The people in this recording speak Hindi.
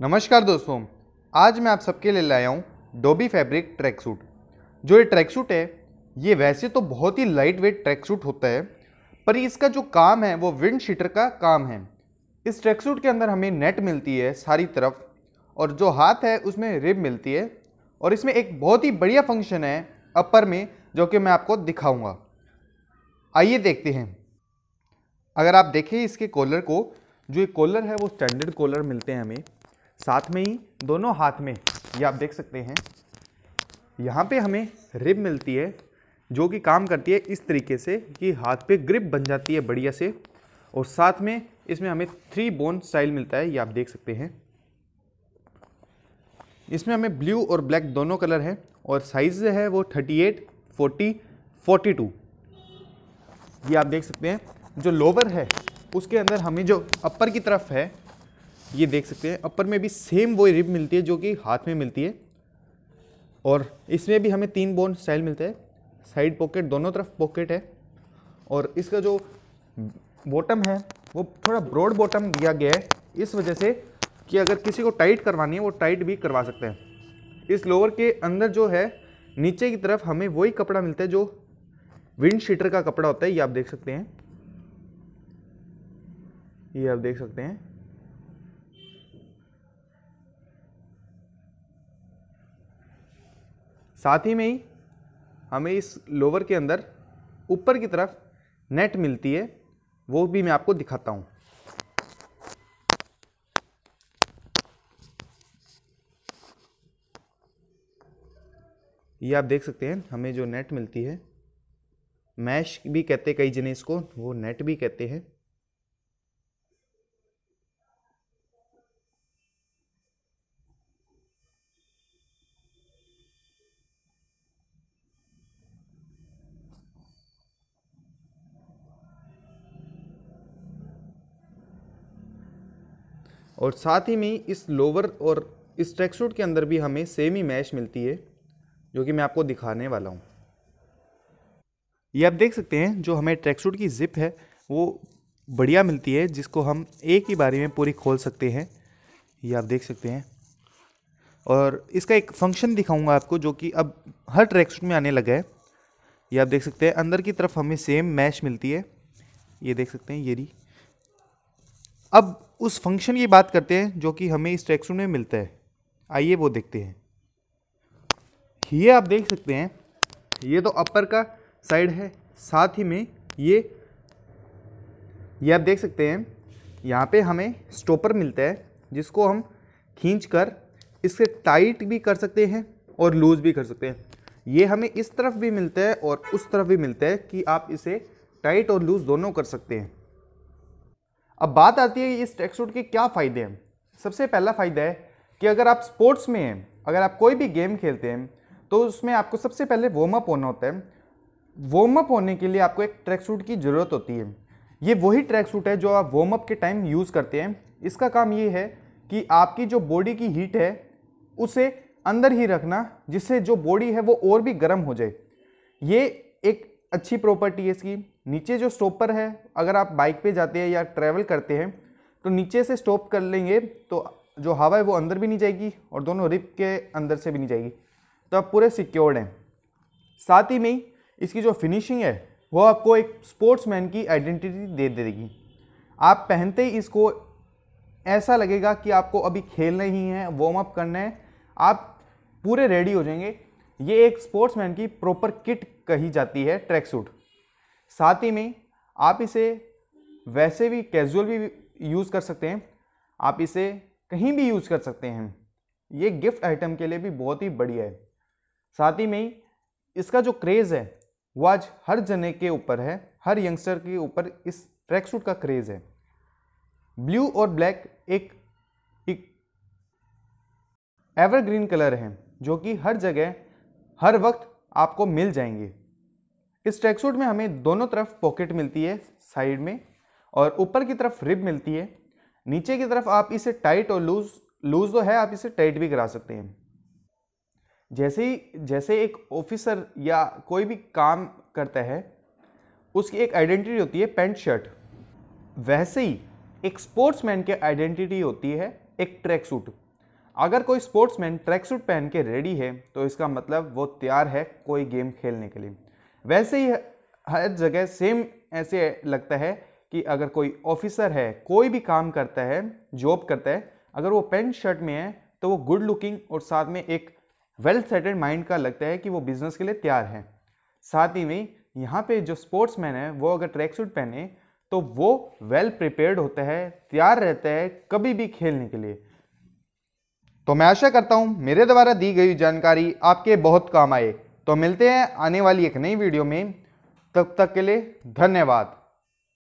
नमस्कार दोस्तों आज मैं आप सबके लिए लाया हूँ डोबी फैब्रिक ट्रैक सूट जो ये ट्रैक सूट है ये वैसे तो बहुत ही लाइट वेट ट्रैक सूट होता है पर इसका जो काम है वो विंड शीटर का काम है इस ट्रैक सूट के अंदर हमें नेट मिलती है सारी तरफ और जो हाथ है उसमें रिब मिलती है और इसमें एक बहुत ही बढ़िया फंक्शन है अपर में जो कि मैं आपको दिखाऊँगा आइए देखते हैं अगर आप देखें इसके कॉलर को जो ये कॉलर है वो स्टैंडर्ड कॉलर मिलते हैं हमें साथ में ही दोनों हाथ में ये आप देख सकते हैं यहाँ पे हमें रिब मिलती है जो कि काम करती है इस तरीके से कि हाथ पे ग्रिप बन जाती है बढ़िया से और साथ में इसमें हमें थ्री बोन स्टाइल मिलता है ये आप देख सकते हैं इसमें हमें ब्लू और ब्लैक दोनों कलर हैं और साइज़ है वो 38, 40, 42 ये आप देख सकते हैं जो लोवर है उसके अंदर हमें जो अपर की तरफ है ये देख सकते हैं अपर में भी सेम वो रिब मिलती है जो कि हाथ में मिलती है और इसमें भी हमें तीन बोन स्टाइल मिलते हैं साइड पॉकेट दोनों तरफ पॉकेट है और इसका जो बॉटम है वो थोड़ा ब्रॉड बॉटम दिया गया है इस वजह से कि अगर किसी को टाइट करवानी है वो टाइट भी करवा सकते हैं इस लोअर के अंदर जो है नीचे की तरफ हमें वही कपड़ा मिलता है जो विंड शीटर का कपड़ा होता है ये आप देख सकते हैं ये आप देख सकते हैं साथ ही में ही हमें इस लोवर के अंदर ऊपर की तरफ नेट मिलती है वो भी मैं आपको दिखाता हूँ ये आप देख सकते हैं हमें जो नेट मिलती है मैश भी कहते हैं कई जने इसको वो नेट भी कहते हैं और साथ ही में इस लोवर और इस ट्रैक सूट के अंदर भी हमें सेम ही मैश मिलती है जो कि मैं आपको दिखाने वाला हूँ ये आप देख सकते हैं जो हमें ट्रैक सूट की ज़िप है वो बढ़िया मिलती है जिसको हम एक ही बारी में पूरी खोल सकते हैं ये आप देख सकते हैं और इसका एक फंक्शन दिखाऊंगा आपको जो कि अब हर ट्रैक सूट में आने लगा है ये आप देख सकते हैं अंदर की तरफ हमें सेम मैश मिलती है ये देख सकते हैं ये री अब उस फंक्शन की बात करते हैं जो कि हमें इस टेक्स्ट में मिलता है आइए वो देखते हैं ये आप देख सकते हैं ये तो अपर का साइड है साथ ही में ये ये आप देख सकते हैं यहाँ पे हमें स्टोपर मिलता है जिसको हम खींच कर इसके टाइट भी कर सकते हैं और लूज़ भी कर सकते हैं ये हमें इस तरफ भी मिलता है और उस तरफ भी मिलता है कि आप इसे टाइट और लूज़ दोनों कर सकते हैं अब बात आती है इस ट्रैक सूट के क्या फ़ायदे हैं सबसे पहला फ़ायदा है कि अगर आप स्पोर्ट्स में हैं अगर आप कोई भी गेम खेलते हैं तो उसमें आपको सबसे पहले वार्म अप होना होता है वार्म अप होने के लिए आपको एक ट्रैक सूट की ज़रूरत होती है ये वही ट्रैक सूट है जो आप वार्म अप के टाइम यूज़ करते हैं इसका काम ये है कि आपकी जो बॉडी की हीट है उसे अंदर ही रखना जिससे जो बॉडी है वो और भी गर्म हो जाए ये एक अच्छी प्रॉपर्टी है इसकी नीचे जो स्टॉपर है अगर आप बाइक पे जाते हैं या ट्रैवल करते हैं तो नीचे से स्टॉप कर लेंगे तो जो हवा है वो अंदर भी नहीं जाएगी और दोनों रिप के अंदर से भी नहीं जाएगी तो आप पूरे सिक्योर्ड हैं साथ ही में इसकी जो फिनिशिंग है वो आपको एक स्पोर्ट्समैन की आइडेंटिटी दे देगी आप पहनते ही इसको ऐसा लगेगा कि आपको अभी खेलना ही है वार्म अप करना है आप पूरे रेडी हो जाएंगे ये एक स्पोर्ट्समैन की प्रॉपर किट कही जाती है ट्रैक सूट साथ ही में आप इसे वैसे भी कैजुअल भी यूज़ कर सकते हैं आप इसे कहीं भी यूज़ कर सकते हैं ये गिफ्ट आइटम के लिए भी बहुत ही बढ़िया है साथ ही में इसका जो क्रेज़ है वो आज हर जने के ऊपर है हर यंगस्टर के ऊपर इस ट्रैक सूट का क्रेज़ है ब्लू और ब्लैक एक एक एवरग्रीन कलर है जो कि हर जगह हर वक्त आपको मिल जाएंगे इस ट्रैक सूट में हमें दोनों तरफ पॉकेट मिलती है साइड में और ऊपर की तरफ रिब मिलती है नीचे की तरफ आप इसे टाइट और लूज लूज तो है आप इसे टाइट भी करा सकते हैं जैसे ही जैसे एक ऑफिसर या कोई भी काम करता है उसकी एक आइडेंटिटी होती है पैंट शर्ट वैसे ही एक स्पोर्ट्समैन की आइडेंटिटी होती है एक ट्रैक सूट अगर कोई स्पोर्ट्समैन ट्रैक सूट पहन के रेडी है तो इसका मतलब वो तैयार है कोई गेम खेलने के लिए वैसे ही हर जगह सेम ऐसे लगता है कि अगर कोई ऑफिसर है कोई भी काम करता है जॉब करता है अगर वो पेंट शर्ट में है तो वो गुड लुकिंग और साथ में एक वेल सेटेड माइंड का लगता है कि वो बिज़नेस के लिए तैयार है साथ ही में यहाँ पे जो स्पोर्ट्स मैन है वो अगर ट्रैक सूट पहने तो वो वेल प्रिपेयर्ड होता है तैयार रहता है कभी भी खेलने के लिए तो मैं आशा करता हूँ मेरे द्वारा दी गई जानकारी आपके बहुत काम आए तो मिलते हैं आने वाली एक नई वीडियो में तब तक के लिए धन्यवाद